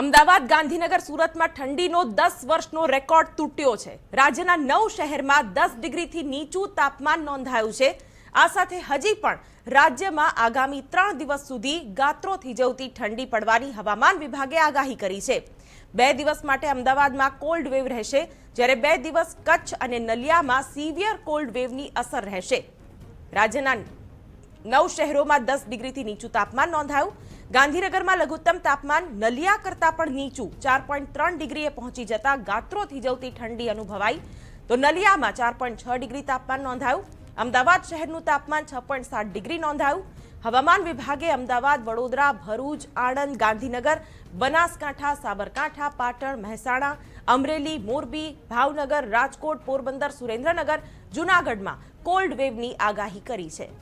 અમદાવાદ ગાંધીનગર સુરતમાં ઠંડીનો દસ વર્ષનો રેકોર્ડ તૂટ્યો છે રાજ્યના નવ શહેરમાં દસ ડિગ્રીથી નીચું તાપમાન નોંધાયું છે આ સાથે હજી પણ રાજ્યમાં આગામી ત્રણ દિવસ સુધી ગાત્રો જવતી ઠંડી પડવાની હવામાન વિભાગે આગાહી કરી છે બે દિવસ માટે અમદાવાદમાં કોલ્ડ વેવ રહેશે જ્યારે બે દિવસ કચ્છ અને નલિયામાં સિવિયર કોલ્ડ વેવની અસર રહેશે રાજ્યના નવ શહેરોમાં દસ ડિગ્રીથી નીચું તાપમાન નોંધાયું ગાંધીનગરમાં લઘુત્તમ તાપમાન નલિયા કરતાં પણ નીચું ચાર પોઈન્ટ ત્રણ ડિગ્રીએ પહોંચી જતા ગાત્રો થીજવતી ઠંડી અનુભવાઈ તો નલિયામાં ચાર પોઈન્ટ છ ડિગ્રી તાપમાન નોંધાયું અમદાવાદ શહેરનું તાપમાન છ પોઈન્ટ સાત ડિગ્રી નોંધાયું હવામાન વિભાગે અમદાવાદ વડોદરા ભરૂચ આણંદ ગાંધીનગર બનાસકાંઠા સાબરકાંઠા પાટણ મહેસાણા અમરેલી મોરબી ભાવનગર રાજકોટ પોરબંદર સુરેન્દ્રનગર જૂનાગઢમાં કોલ્ડ વેવની આગાહી કરી છે